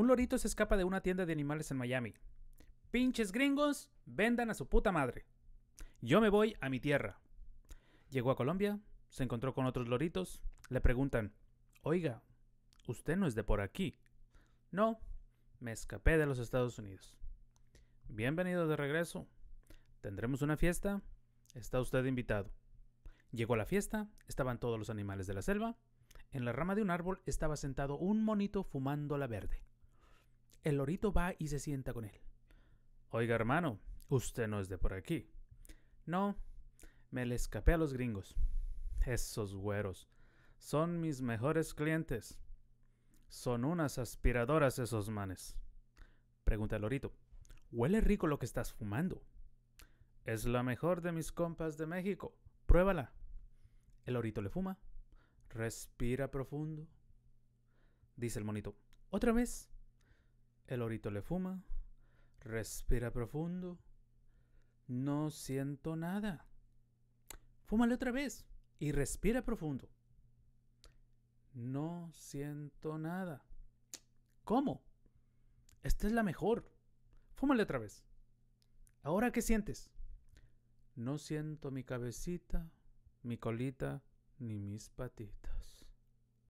Un lorito se escapa de una tienda de animales en Miami. Pinches gringos, vendan a su puta madre. Yo me voy a mi tierra. Llegó a Colombia, se encontró con otros loritos, le preguntan, oiga, usted no es de por aquí. No, me escapé de los Estados Unidos. Bienvenido de regreso. Tendremos una fiesta, está usted invitado. Llegó a la fiesta, estaban todos los animales de la selva. En la rama de un árbol estaba sentado un monito fumando la verde el lorito va y se sienta con él. Oiga, hermano, usted no es de por aquí. No, me le escapé a los gringos. Esos güeros. Son mis mejores clientes. Son unas aspiradoras esos manes. Pregunta el lorito. Huele rico lo que estás fumando. Es la mejor de mis compas de México. Pruébala. El lorito le fuma. Respira profundo. Dice el monito. ¿Otra vez? El orito le fuma, respira profundo. No siento nada. Fúmale otra vez y respira profundo. No siento nada. ¿Cómo? Esta es la mejor. Fúmale otra vez. ¿Ahora qué sientes? No siento mi cabecita, mi colita, ni mis patitas.